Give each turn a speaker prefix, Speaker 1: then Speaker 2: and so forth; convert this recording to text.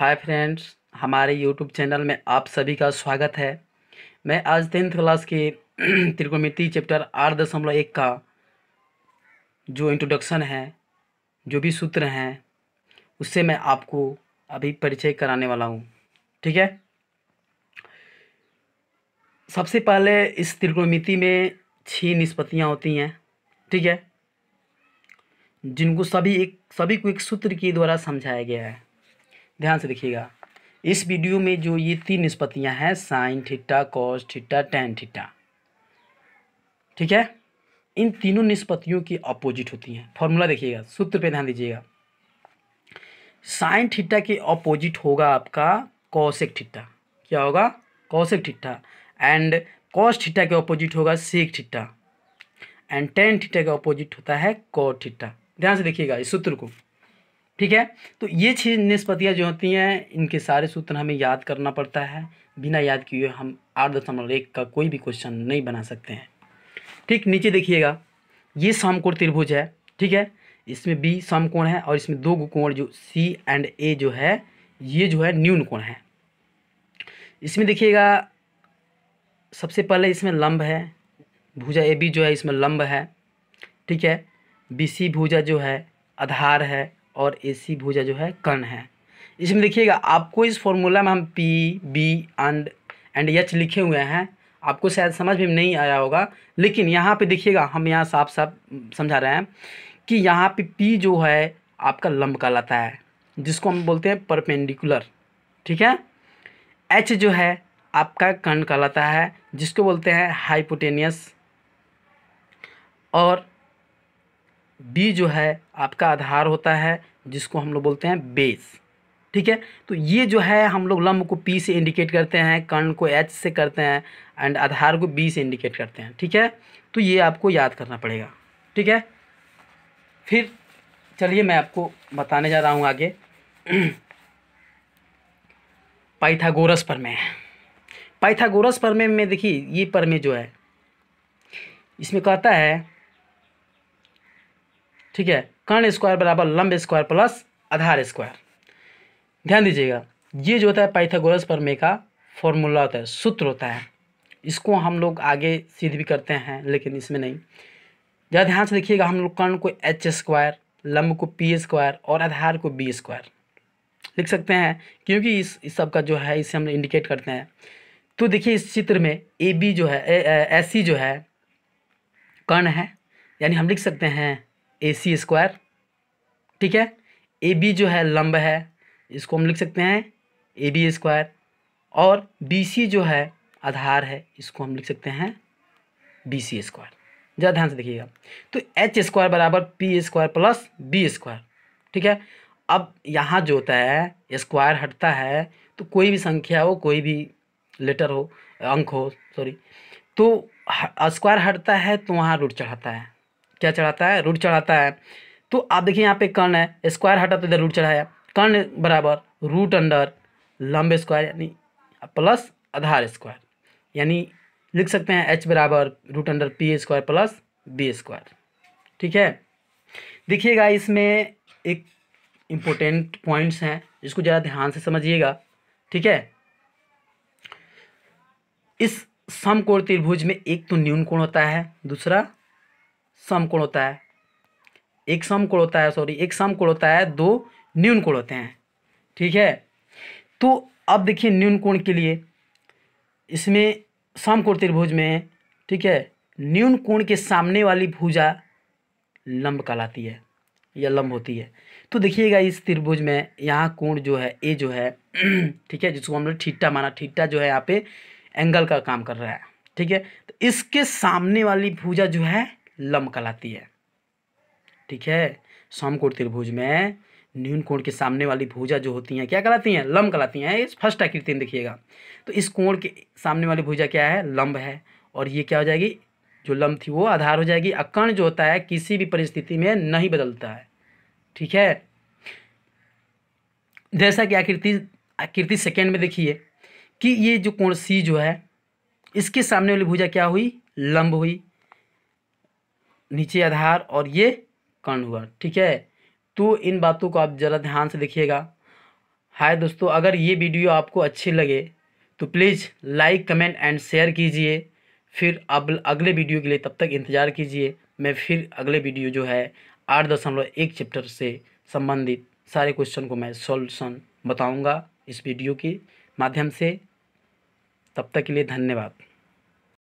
Speaker 1: हाय friends हमारे YouTube channel में आप सभी का स्वागत है मैं आज टेंथ क्लास के त्रिकोणमिति चैप्टर आठ दशमलव एक का जो इंट्रोडक्शन है जो भी सूत्र हैं उससे मैं आपको अभी परिचय कराने वाला हूँ ठीक है सबसे पहले इस त्रिकोणमिति में छः निष्पत्तियाँ होती हैं ठीक है जिनको सभी एक सभी को एक सूत्र के द्वारा समझाया गया है ध्यान से देखिएगा इस वीडियो में जो ये तीन निष्पत्तियाँ हैं sine theta cos theta tan theta ठीक है इन तीनों निष्पत्तियों की अपोजिट होती हैं फॉर्मूला देखिएगा सूत्र पे ध्यान दीजिएगा साइन ठिट्टा के अपोजिट होगा आपका कौशिक ठिट्टा क्या होगा cosec theta and cos theta के अपोजिट होगा सेक ठिट्टा एंड टेन ठिट्टा के अपोजिट होता है कौ ठिट्टा ध्यान से देखिएगा इस सूत्र को ठीक है तो ये छः निष्पत्तियाँ जो होती हैं इनके सारे सूत्र हमें याद करना पड़ता है बिना याद किए हम आठ दशमलव एक का कोई भी क्वेश्चन नहीं बना सकते हैं ठीक नीचे देखिएगा ये समकोण त्रिभुज है ठीक है इसमें बी समकोण है और इसमें दो कोण जो सी एंड ए जो है ये जो है न्यून कोण है इसमें देखिएगा सबसे पहले इसमें लंब है भुजा ए बी जो है इसमें लंब है ठीक है बी सी भुजा जो है आधार है और ए सी भुजा जो है कर्ण है इसमें देखिएगा आपको इस फॉर्मूला में हम P B and and H लिखे हुए हैं आपको शायद समझ में नहीं आया होगा लेकिन यहाँ पे देखिएगा हम यहाँ साफ साफ समझा रहे हैं कि यहाँ पे पी जो है आपका लंब कहलाता है जिसको हम बोलते हैं परपेंडिकुलर ठीक है एच जो है आपका कर्ण कहलाता है जिसको बोलते हैं हाइपोटेनियस और बी जो है आपका आधार होता है जिसको हम लोग बोलते हैं बेस ठीक है तो ये जो है हम लोग लम्ब को पी से इंडिकेट करते हैं कर्ण को एच से करते हैं एंड आधार को बी से इंडिकेट करते हैं ठीक है तो ये आपको याद करना पड़ेगा ठीक है फिर चलिए मैं आपको बताने जा रहा हूँ आगे पाइथागोरस परमे पाइथागोरस परमे में देखिए ये परमे जो है इसमें कहता है ठीक है कर्ण स्क्वायर बराबर लंब स्क्वायर प्लस आधार स्क्वायर ध्यान दीजिएगा ये जो होता है पाइथागोरस मे का फॉर्मूला होता है सूत्र होता है इसको हम लोग आगे सिद्ध भी करते हैं लेकिन इसमें नहीं ज़्यादा ध्यान से देखिएगा हम लोग कर्ण को एच स्क्वायर लंब को पी स्क्वायर और आधार को बी स्क्वायर लिख सकते हैं क्योंकि इस, इस सब का जो है इसे हम इंडिकेट करते हैं तो देखिए इस चित्र में ए बी जो है ए सी जो है कर्ण है यानी हम लिख सकते हैं ए सी स्क्वायर ठीक है ए बी जो है लंब है इसको हम लिख सकते हैं ए बी स्क्वायर और बी सी जो है आधार है इसको हम लिख सकते हैं बी सी स्क्वायर ज़्यादा ध्यान से देखिएगा तो एच स्क्वायर बराबर P square plus B square ठीक है अब यहाँ जो होता है स्क्वायर हटता है तो कोई भी संख्या हो कोई भी लेटर हो अंक हो सॉरी तो स्क्वायर हटता है तो वहाँ रूट चढ़ाता है क्या चढ़ाता है रूट चढ़ाता है तो आप देखिए यहाँ पे कर्ण है स्क्वायर हटा तो इधर रूट चढ़ाया कर्ण बराबर रूट अंडर लंब स्क्वायर यानी प्लस आधार स्क्वायर यानी लिख सकते हैं एच बराबर root under P square plus B square ठीक है देखिएगा इसमें एक इम्पोर्टेंट पॉइंट्स हैं जिसको ज़रा ध्यान से समझिएगा ठीक है इस समकोण त्रिभुज में एक तो न्यून कोण होता है दूसरा समकोण होता है एक समकोण होता है सॉरी एक समकोण होता है दो न्यून कोण होते हैं ठीक है तो अब देखिए न्यून कोण के लिए इसमें समकोण त्रिभुज में ठीक है न्यून कोण के सामने वाली भुजा लंब कहलाती है या लंब होती है तो देखिएगा इस त्रिभुज में यहाँ कोण जो है ए जो है ठीक है जिसको हमने ठीटा माना ठीटा जो है यहाँ पे एंगल का काम कर रहा है ठीक है तो इसके सामने वाली भुजा जो है लंब कहलाती है ठीक है समकोण त्रिभुज में न्यून कोण के सामने वाली भुजा जो होती हैं क्या कहलाती हैं लंब कहलाती हैं इस फर्स्ट आकृति में देखिएगा तो इस कोण के सामने वाली भुजा क्या है लंब है और ये क्या हो जाएगी जो लंब थी वो आधार हो जाएगी अकर्ण जो होता है किसी भी परिस्थिति में नहीं बदलता है ठीक है जैसा कि आकृति आकृति सेकेंड में देखिए कि ये जो कोण सी जो है इसके सामने वाली भुजा क्या हुई लंब हुई नीचे आधार और ये कर्ण हुआ ठीक है तो इन बातों को आप ज़रा ध्यान से देखिएगा हाय दोस्तों अगर ये वीडियो आपको अच्छी लगे तो please like comment and share कीजिए फिर अब अगले वीडियो के लिए तब तक इंतज़ार कीजिए मैं फिर अगले वीडियो जो है आठ दशमलव एक चैप्टर से संबंधित सारे क्वेश्चन को मैं सॉल्यूशन बताऊंगा इस वीडियो के माध्यम से तब तक के लिए धन्यवाद